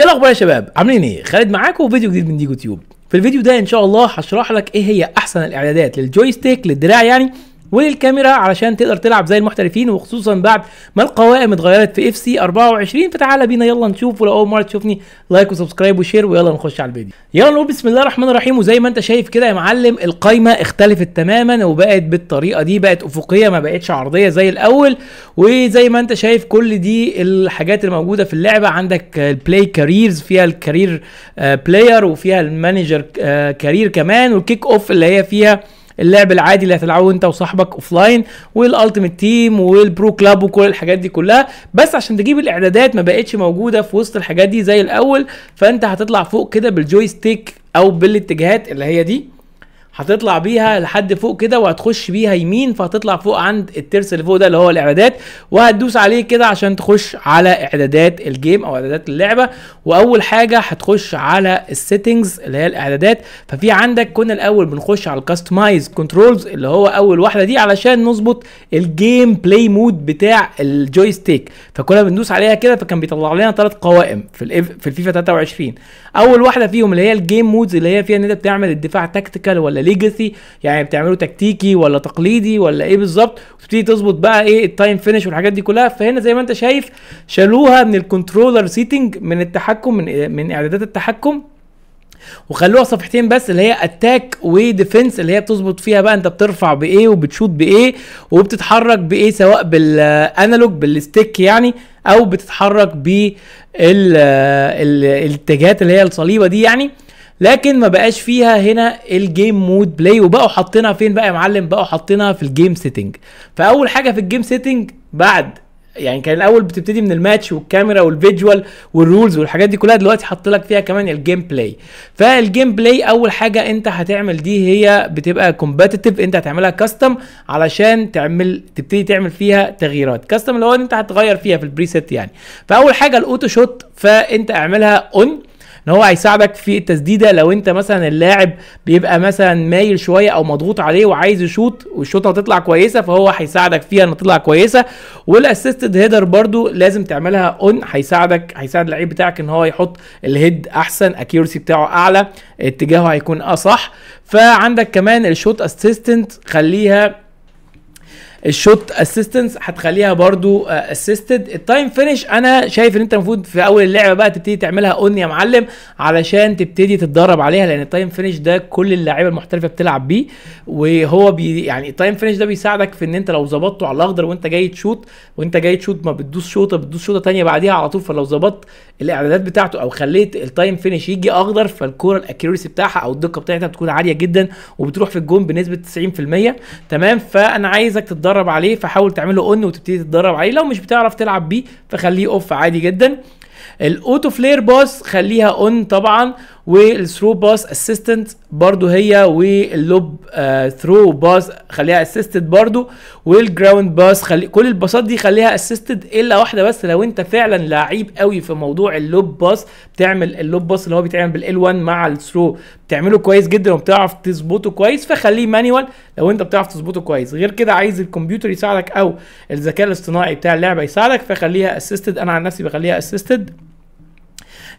ايه الاخبار يا شباب عاملين ايه خالد معاكم في فيديو جديد من ديجو تيوب في الفيديو ده ان شاء الله هشرح لك ايه هي احسن الاعدادات للجويستيك للدراع يعني وللكاميرا علشان تقدر تلعب زي المحترفين وخصوصا بعد ما القوائم اتغيرت في اف سي 24 فتعالى بينا يلا نشوف ولو اول مره تشوفني لايك وسبسكرايب وشير ويلا نخش على الفيديو يلا نقول بسم الله الرحمن الرحيم وزي ما انت شايف كده يا معلم القايمه اختلفت تماما وبقت بالطريقه دي بقت افقيه ما بقتش عرضيه زي الاول وزي ما انت شايف كل دي الحاجات الموجوده في اللعبه عندك البلاي كاريرز فيها الكارير آه، بلاير وفيها المانجر كارير آه، كمان والكيك اوف اللي هي فيها اللعب العادي اللي هتلعبه انت وصاحبك اوف لاين والالتيميت تيم والبرو كلاب وكل الحاجات دي كلها بس عشان تجيب الاعدادات ما بقتش موجوده في وسط الحاجات دي زي الاول فانت هتطلع فوق كده ستيك او بالاتجاهات اللي هي دي هتطلع بيها لحد فوق كده وهتخش بيها يمين فهتطلع فوق عند الترس اللي فوق ده اللي هو الاعدادات وهتدوس عليه كده عشان تخش على اعدادات الجيم او اعدادات اللعبه واول حاجه هتخش على السيتنجز اللي هي الاعدادات ففي عندك كنا الاول بنخش على الكاستمايز كنترولز اللي هو اول واحده دي علشان نظبط الجيم بلاي مود بتاع الجويستيك فكنا بندوس عليها كده فكان بيطلع لنا ثلاث قوائم في الـ في الفيفا 23 اول واحده فيهم اللي هي الجيم مودز اللي هي فيها ان انت بتعمل الدفاع تكتيكال ولا ليجاسي يعني بتعمله تكتيكي ولا تقليدي ولا ايه بالظبط وتبتدي تظبط بقى ايه التايم فينش والحاجات دي كلها فهنا زي ما انت شايف شالوها من الكنترولر سيتنج من التحكم من إيه، من اعدادات التحكم وخلوها صفحتين بس اللي هي اتاك وديفنس اللي هي بتظبط فيها بقى انت بترفع بايه وبتشوط بايه وبتتحرك بايه سواء بالانالوج بالستيك يعني او بتتحرك بالاتجاهات آه، آه، اللي هي الصليبه دي يعني لكن ما بقاش فيها هنا الجيم مود بلاي وبقوا حاطينها فين بقى يا معلم بقوا حاطينها في الجيم سيتنج فاول حاجه في الجيم سيتنج بعد يعني كان الاول بتبتدي من الماتش والكاميرا والفيجوال والرولز والحاجات دي كلها دلوقتي حاط لك فيها كمان الجيم بلاي فالجيم بلاي اول حاجه انت هتعمل دي هي بتبقى كومباتيتيف انت هتعملها كاستم علشان تعمل تبتدي تعمل فيها تغييرات كاستم اللي هو انت هتغير فيها في البريسيت يعني فاول حاجه الاوتو شوت فانت اعملها اون ان هو هيساعدك في التسديده لو انت مثلا اللاعب بيبقى مثلا مايل شويه او مضغوط عليه وعايز يشوط والشوطه هتطلع كويسه فهو هيساعدك فيها ان تطلع كويسه والاسيستد هيدر برده لازم تعملها اون هيساعدك هيساعد اللعيب بتاعك ان هو يحط الهيد احسن اكيورسي بتاعه اعلى اتجاهه هيكون اصح فعندك كمان الشوت اسيستنت خليها الشوت اسيستنس هتخليها برضو اسيستد التايم فينش انا شايف ان انت المفروض في اول اللعبه بقى تبتدي تعملها اون يا معلم علشان تبتدي تتدرب عليها لان التايم فينش ده كل اللعيبه المحترفه بتلعب بيه وهو بي يعني التايم فينش ده بيساعدك في ان انت لو ظبطته على الاخضر وانت جاي تشوت وانت جاي تشوت ما بتدوس شوطه بتدوس شوطه ثانيه بعديها على طول فلو ظبطت الاعدادات بتاعته او خليت التايم فينش يجي اخضر فالكوره الاكيرسي بتاعها او الدقه بتاعتها بتكون عاليه جدا وبتروح في الجون بنسبه 90% تمام فانا عايزك تتدرب عليه فحاول تعمله اون وتبتدي تتدرب عليه لو مش بتعرف تلعب بيه فخليه اوف عادي جدا الاوتو فلير باس خليها اون طبعا والثرو باس اسيستنت برضو هي واللوب ثرو آه، باس خليها اسيستد برضو والجراوند باس خلي كل الباصات دي خليها اسيستد الا واحده بس لو انت فعلا لعيب قوي في موضوع اللوب باس بتعمل اللوب باس اللي هو بيتعمل بالال 1 مع الثرو تعمله كويس جدا وبتعرف تظبطه كويس فخليه مانيوال لو انت بتعرف تظبطه كويس غير كده عايز الكمبيوتر يساعدك او الذكاء الاصطناعي بتاع اللعبه يساعدك فخليها اسيستد انا عن نفسي بخليها اسيستد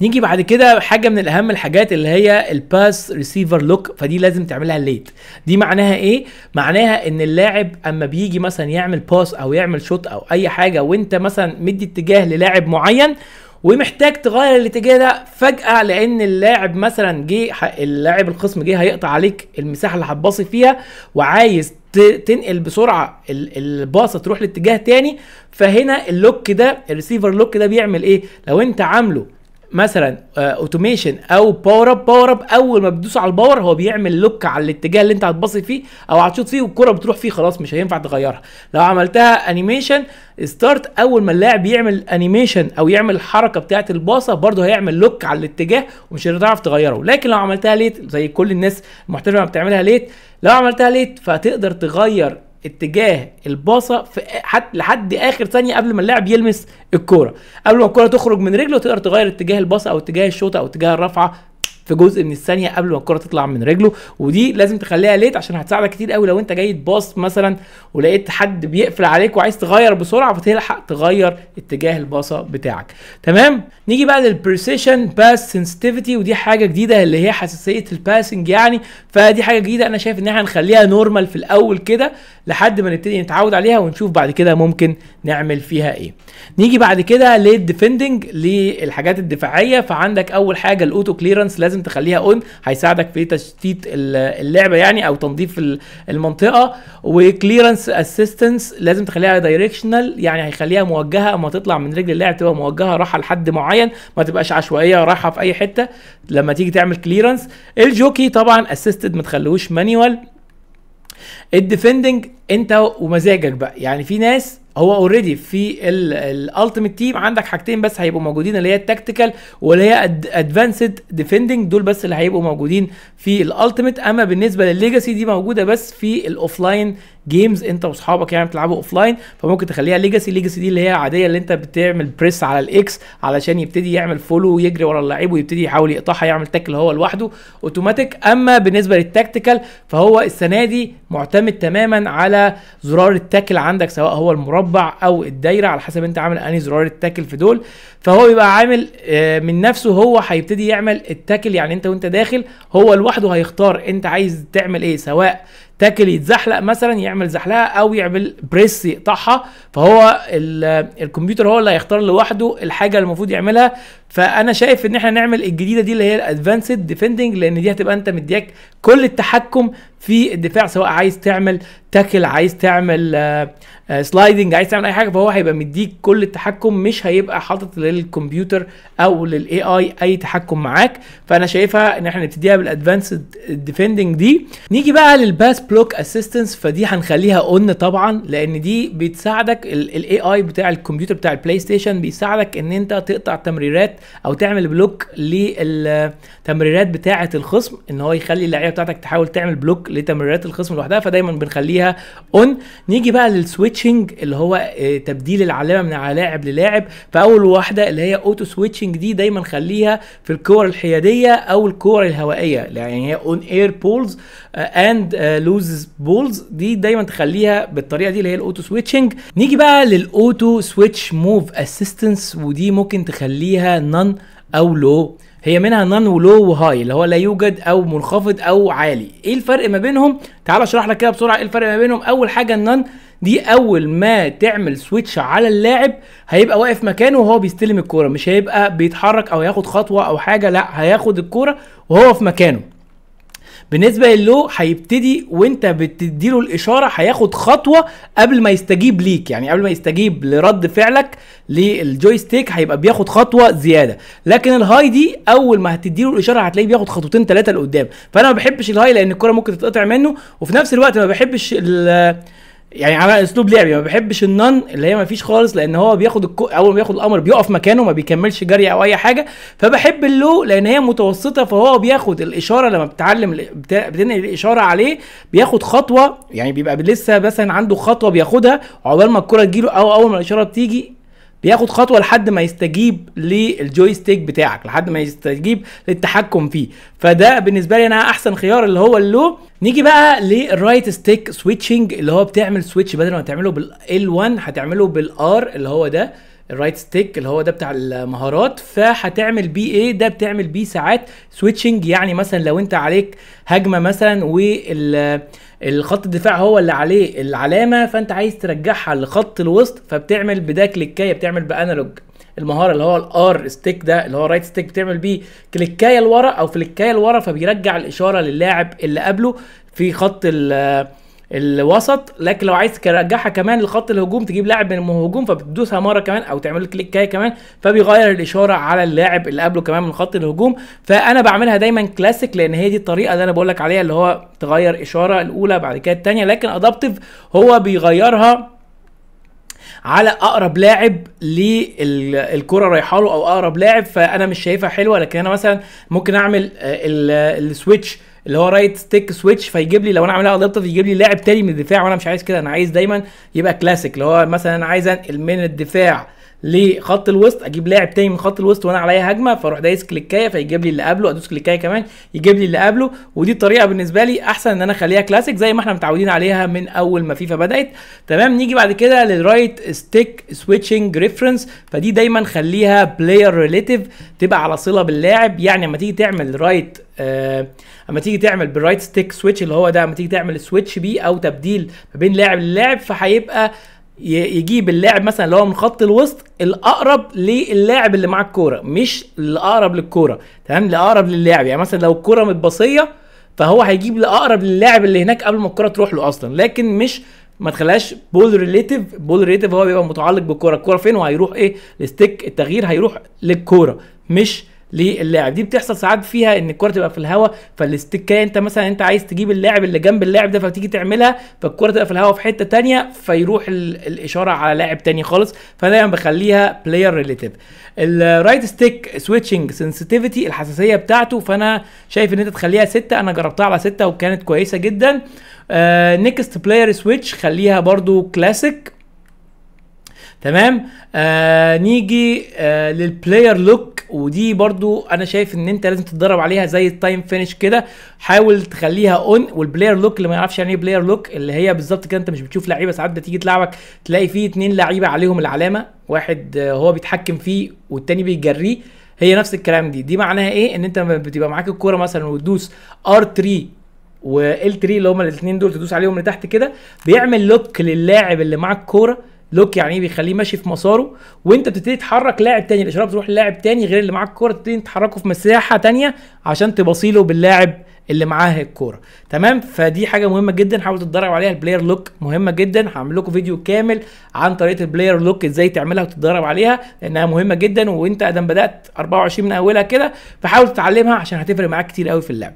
نيجي بعد كده حاجه من الاهم الحاجات اللي هي الباس ريسيفر لوك فدي لازم تعملها ليت دي معناها ايه معناها ان اللاعب اما بيجي مثلا يعمل باس او يعمل شوت او اي حاجه وانت مثلا مدي اتجاه للاعب معين ومحتاج تغير الاتجاه ده فجاه لان اللاعب مثلا جه اللاعب الخصم جه هيقطع عليك المساحه اللي هتباصي فيها وعايز تنقل بسرعه الباصه تروح لاتجاه تاني فهنا اللوك ده الريسيفر لوك ده بيعمل ايه لو انت عامله مثلا اوتوميشن آه، او باور اب باور اب اول ما بتدوس على الباور هو بيعمل لوك على الاتجاه اللي انت هتباصي فيه او هتشوط فيه والكره بتروح فيه خلاص مش هينفع تغيرها لو عملتها انيميشن ستارت اول ما اللاعب يعمل انيميشن او يعمل الحركه بتاعه الباصه برده هيعمل لوك على الاتجاه ومش هتعرف تغيره لكن لو عملتها ليت زي كل الناس المحترفه بتعملها ليت لو عملتها ليت فهتقدر تغير اتجاه الباصه في حد لحد اخر ثانيه قبل ما اللاعب يلمس الكوره قبل ما الكوره تخرج من رجله تقدر تغير اتجاه الباصه او اتجاه الشوطه او اتجاه الرفعه في جزء من الثانيه قبل ما الكره تطلع من رجله ودي لازم تخليها ليت عشان هتساعدك كتير قوي لو انت جاي تباص مثلا ولقيت حد بيقفل عليك وعايز تغير بسرعه فتلحق تغير اتجاه الباصه بتاعك تمام نيجي بقى للبرسيشن باس سنسيتيفيتي ودي حاجه جديده اللي هي حساسيه الباسنج يعني فدي حاجه جديده انا شايف ان احنا هنخليها نورمال في الاول كده لحد ما نبتدي نتعود عليها ونشوف بعد كده ممكن نعمل فيها ايه نيجي بعد كده للديفندنج للحاجات الدفاعيه فعندك اول حاجه الاوتو كليرنس لازم تخليها اون هيساعدك في تشتيت اللعبه يعني او تنظيف المنطقه وكليرنس اسيستنس لازم تخليها دايركشنال يعني هيخليها موجهه اما تطلع من رجل اللاعب تبقى موجهه رايحه لحد معين ما تبقاش عشوائيه رايحه في اي حته لما تيجي تعمل كليرنس الجوكي طبعا اسيستد ما تخليهوش مانيوال الديفندنج انت ومزاجك بقى يعني في ناس هو اوريدي في الالتيميت تيم عندك حاجتين بس هيبقوا موجودين اللي هي التكتيكال واللي هي ادفانسد ديفندنج دول بس اللي هيبقوا موجودين في الالتيميت اما بالنسبه للليجاسي دي موجوده بس في الاوفلاين جيمز انت واصحابك يعني بتلعبوا اوف لاين فممكن تخليها ليجاسي ليجاسي دي اللي هي عاديه اللي انت بتعمل بريس على الاكس علشان يبتدي يعمل فولو ويجري ورا اللعيب ويبتدي يحاول يقطعها يعمل تاكل هو لوحده اوتوماتيك اما بالنسبه للتكتيكال فهو السنه دي معتمد تماما على زرار التاكل عندك سواء هو المربع او الدايره على حسب انت عامل انهي زرار التاكل في دول فهو بيبقى عامل آه، من نفسه هو هيبتدي يعمل التاكل يعني انت وانت داخل هو لوحده هيختار انت عايز تعمل ايه سواء تاكل يتزحلق مثلا يعمل زحلقه او يعمل بريس يقطعها فهو الكمبيوتر هو اللي هيختار لوحده الحاجه اللي المفروض يعملها فانا شايف ان احنا نعمل الجديده دي اللي هي الادفانسد ديفندنج لان دي هتبقى انت مدياك كل التحكم في الدفاع سواء عايز تعمل تاكل عايز تعمل آآ آآ سلايدنج عايز تعمل اي حاجه فهو هيبقى مديك كل التحكم مش هيبقى حاطط للكمبيوتر او للاي اي اي تحكم معاك فانا شايفها ان احنا نبتديها بالادفانسد ديفندنج دي نيجي بقى للباس بلوك اسيستنس فدي هنخليها اون طبعا لان دي بتساعدك الاي اي بتاع الكمبيوتر بتاع البلاي ستيشن بيساعدك ان انت تقطع تمريرات او تعمل بلوك للتمريرات بتاعه الخصم ان هو يخلي اللعيبه بتاعتك تحاول تعمل بلوك لتمريرات الخصم لوحدها فدايما بنخليها اون نيجي بقى للسويتشنج اللي هو آه، تبديل العلامه من لاعب للاعب فاول واحده اللي هي اوتو سويتشنج دي دايما خليها في الكور الحياديه او الكور الهوائيه يعني هي اون اير بولز اند لوز بولز دي دايما تخليها بالطريقه دي اللي هي الاوتو سويتشنج نيجي بقى للاوتو سويتش موف اسيستنس ودي ممكن تخليها نون او لو هي منها نان ولو وهاي اللي هو لا يوجد او منخفض او عالي ايه الفرق ما بينهم تعال اشرح لك كده بسرعه ايه الفرق ما بينهم اول حاجه النان دي اول ما تعمل سويتش على اللاعب هيبقى واقف مكانه وهو بيستلم الكوره مش هيبقى بيتحرك او ياخد خطوه او حاجه لا هياخد الكوره وهو في مكانه بالنسبه للو هيبتدي وانت بتدي له الاشاره هياخد خطوه قبل ما يستجيب ليك يعني قبل ما يستجيب لرد فعلك للجويستيك هيبقى بياخد خطوه زياده لكن الهاي دي اول ما هتدي له الاشاره هتلاقيه بياخد خطوتين ثلاثه لقدام فانا ما بحبش الهاي لان الكره ممكن تتقطع منه وفي نفس الوقت ما بحبش يعني على اسلوب لعبي ما بحبش النن اللي هي ما فيش خالص لان هو بياخد الكو... اول ما ياخد القمر بيقف مكانه ما بيكملش جري او اي حاجه فبحب اللو لان هي متوسطه فهو بياخد الاشاره لما بتعلم بتنقل الاشاره عليه بياخد خطوه يعني بيبقى لسه مثلا عنده خطوه بياخدها عقبال ما الكره تجيله او اول ما الاشاره بتيجي بياخد خطوه لحد ما يستجيب للجويستيك بتاعك لحد ما يستجيب للتحكم فيه فده بالنسبه لي انا احسن خيار اللي هو اللو نيجي بقى للرايت ستيك سويتشنج اللي هو بتعمل سويتش بدل ما تعمله بال L1 هتعمله بالار اللي هو ده الرايت ستيك اللي هو ده بتاع المهارات فهتعمل بيه ايه ده بتعمل بيه ساعات سويتشنج يعني مثلا لو انت عليك هجمه مثلا والخط الدفاع هو اللي عليه العلامه فانت عايز ترجعها لخط الوسط فبتعمل بده كليكايه بتعمل بانالوج المهاره اللي هو الار ستيك ده اللي هو رايت ستيك بتعمل بيه كليكايه لورا او فليكايه لورا فبيرجع الاشاره للاعب اللي قبله في خط ال الوسط لكن لو عايز ترجعها كمان لخط الهجوم تجيب لاعب من الهجوم فبتدوسها مره كمان او تعمل كليك كاي كمان فبيغير الاشاره على اللاعب اللي قبله كمان من خط الهجوم فانا بعملها دايما كلاسيك لان هي دي الطريقه اللي انا بقول لك عليها اللي هو تغير اشاره الاولى بعد كده الثانيه لكن ادابتيف هو بيغيرها على اقرب لاعب للكره رايحه له او اقرب لاعب فانا مش شايفها حلوه لكن انا مثلا ممكن اعمل السويتش اللي هو رايت ستيك سويتش فيجيب لي لو انا عاملها غلطة يجيب لي لاعب تاني من الدفاع وانا مش عايز كده انا عايز دايما يبقى كلاسيك اللي هو مثلا انا عايز انقل من الدفاع لخط الوسط اجيب لاعب تاني من خط الوسط وانا عليا هجمه فاروح دايس كليكايه فيجيب لي اللي قبله ادوس كليكايه كمان يجيب لي اللي قبله ودي الطريقه بالنسبه لي احسن ان انا اخليها كلاسيك زي ما احنا متعودين عليها من اول ما فيفا بدات تمام نيجي بعد كده للرايت ستيك سويتشنج ريفرنس فدي دايما خليها بلاير ريليتيف تبقى على صله باللاعب يعني اما تيجي تعمل رايت آه، اما تيجي تعمل بالرايت ستيك سويتش اللي هو ده اما تيجي تعمل سويتش بيه او تبديل ما بين لاعب للاعب فهيبقى يجيب اللاعب مثلا اللي هو من خط الوسط الاقرب للاعب اللي معاه الكوره مش الاقرب للكوره تمام الاقرب للاعب يعني مثلا لو الكوره متباصيه فهو هيجيب الاقرب للاعب اللي هناك قبل ما الكوره تروح له اصلا لكن مش ما تخليهاش بول ريليتيف بول ريليتيف هو بيبقى متعلق بالكوره الكوره فين وهيروح ايه الستيك التغيير هيروح للكوره مش للاعب دي بتحصل ساعات فيها ان الكره تبقى في الهواء فالاستكايه انت مثلا انت عايز تجيب اللاعب اللي جنب اللاعب ده فتيجي تعملها فالكره تبقى في الهواء في حته تانية فيروح الاشاره على لاعب تاني خالص فدايما يعني بخليها بلاير ريليتيف الرايت ستيك سويتشنج سنسيتيفيتي الحساسيه بتاعته فانا شايف ان انت تخليها 6 انا جربتها على 6 وكانت كويسه جدا نيكست بلاير سويتش خليها برضو كلاسيك تمام آه نيجي آه للبلاير لوك ودي برضو انا شايف ان انت لازم تتدرب عليها زي التايم فينش كده حاول تخليها اون والبلاير لوك اللي ما يعرفش يعني ايه بلاير لوك اللي هي بالظبط كده انت مش بتشوف لعيبه ساعات بتيجي تلعبك تلاقي فيه اتنين لعيبه عليهم العلامه واحد هو بيتحكم فيه والتاني بيجريه هي نفس الكلام دي دي معناها ايه ان انت بتبقى معاك الكوره مثلا وتدوس ار 3 وال 3 اللي هما الاثنين دول تدوس عليهم لتحت كده بيعمل لوك للاعب اللي معاه الكوره لوك يعني ايه بيخليه ماشي في مساره وانت بتبتدي تحرك لاعب تاني الاشاره بتروح للاعب تاني غير اللي معاك الكوره تبتدي تحركه في مساحه تانيه عشان له باللاعب اللي معاه الكوره تمام فدي حاجه مهمه جدا حاول تتدرب عليها البلاير لوك مهمه جدا هعمل لكم فيديو كامل عن طريقه البلاير لوك ازاي تعملها وتتدرب عليها لانها مهمه جدا وانت ادم بدات 24 من اولها كده فحاول تتعلمها عشان هتفرق معاك كتير قوي في اللعب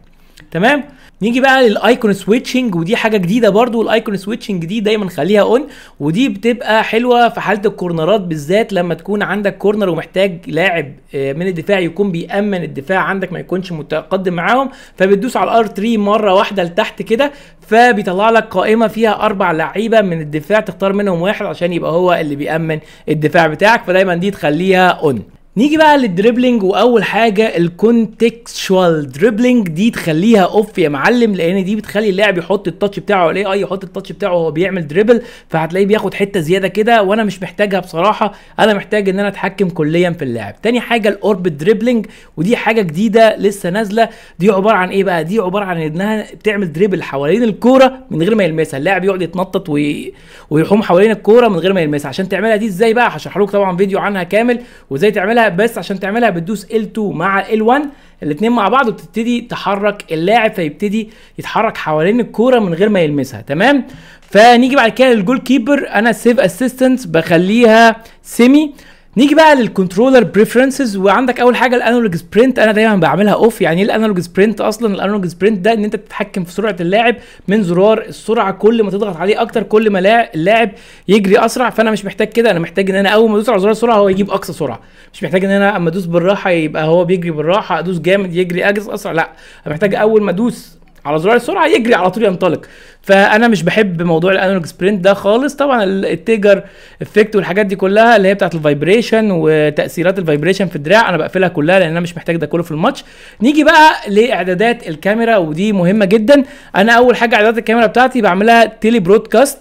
تمام نيجي بقى للايكون سويتشنج ودي حاجه جديده برضو الايكون سويتشنج دي دايما خليها اون ودي بتبقى حلوه في حاله الكورنرات بالذات لما تكون عندك كورنر ومحتاج لاعب آه، من الدفاع يكون بيامن الدفاع عندك ما يكونش متقدم معاهم فبتدوس على الار 3 مره واحده لتحت كده فبيطلع لك قائمه فيها اربع لعيبه من الدفاع تختار منهم واحد عشان يبقى هو اللي بيامن الدفاع بتاعك فدايما دي تخليها اون نيجي بقى للدريبلينج واول حاجه الكونتكستشوال دريبلينج دي تخليها اوف يا معلم لان دي بتخلي اللاعب يحط التاتش بتاعه على الاي اي يحط التاتش بتاعه وهو بيعمل دريبل فهتلاقيه بياخد حته زياده كده وانا مش محتاجها بصراحه انا محتاج ان انا اتحكم كليا في اللاعب تاني حاجه الاوربت دريبلينج ودي حاجه جديده لسه نازله دي عباره عن ايه بقى دي عباره عن انها بتعمل دريبل حوالين الكوره من غير ما يلمسها اللاعب يقعد يتنطط وي... ويحوم حوالين الكوره من غير ما يلمسها عشان تعملها دي ازاي بقى هشرح لك طبعا فيديو عنها كامل وازاي تعملها تعملها بس عشان تعملها بتدوس L2 مع L1 الاثنين مع بعض وتبتدي تحرك اللاعب فيبتدي يتحرك حوالين الكوره من غير ما يلمسها تمام فنيجي بعد كده للجول كيبر انا سيف اسيستنت بخليها سيمي نيجي بقى للكنترولر بريفرنسز وعندك اول حاجه الانالوج سبرنت انا دايما بعملها اوف يعني ايه الانالوج سبرنت اصلا الانالوج سبرنت ده ان انت تتحكم في سرعه اللاعب من زرار السرعه كل ما تضغط عليه اكتر كل ما اللاعب يجري اسرع فانا مش محتاج كده انا محتاج ان انا اول ما ادوس على زرار السرعه هو يجيب اقصى سرعه مش محتاج ان انا اما ادوس بالراحه يبقى هو بيجري بالراحه ادوس جامد يجري اجز اسرع لا انا محتاج اول ما ادوس على زرار السرعه يجري على طول ينطلق فانا مش بحب موضوع الانالوج سبرنت ده خالص طبعا التيجر افكت والحاجات دي كلها اللي هي بتاعت الفايبريشن وتاثيرات الفايبريشن في الدراع انا بقفلها كلها لان انا مش محتاج ده كله في الماتش نيجي بقى لاعدادات الكاميرا ودي مهمه جدا انا اول حاجه اعدادات الكاميرا بتاعتي بعملها تيلي برودكاست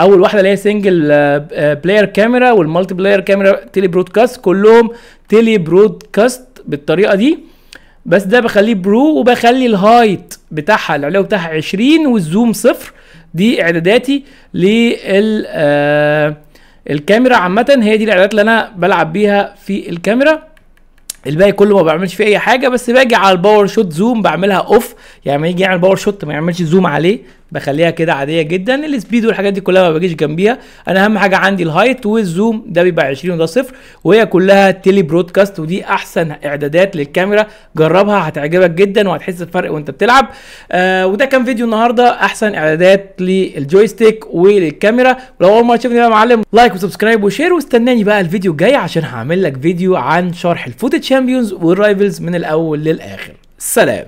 اول واحده اللي هي سنجل بلاير كاميرا والمالتي بلاير كاميرا تيلي برودكاست كلهم تيلي برودكاست بالطريقه دي بس ده بخليه برو وبخلي الهايت بتاعها العلو بتاعها 20 والزوم صفر دي اعداداتي لل آه، الكاميرا عامه هي دي الاعدادات اللي انا بلعب بيها في الكاميرا الباقي كله ما بعملش فيه اي حاجه بس باجي على الباور شوت زوم بعملها اوف يعني لما يجي يعمل باور شوت ما يعملش زوم عليه بخليها كده عاديه جدا السبيد والحاجات دي كلها ما بجيش جنبيها انا اهم حاجه عندي الهايت والزوم ده بيبقى 20 وده صفر وهي كلها تيلي برودكاست ودي احسن اعدادات للكاميرا جربها هتعجبك جدا وهتحس بفرق وانت بتلعب آه وده كان فيديو النهارده احسن اعدادات للجويستيك وللكاميرا ولو اول مره تشوفني بقى معلم لايك وسبسكرايب وشير واستناني بقى الفيديو الجاي عشان هعمل لك فيديو عن شرح الفوت تشامبيونز والرايفلز من الاول للاخر سلام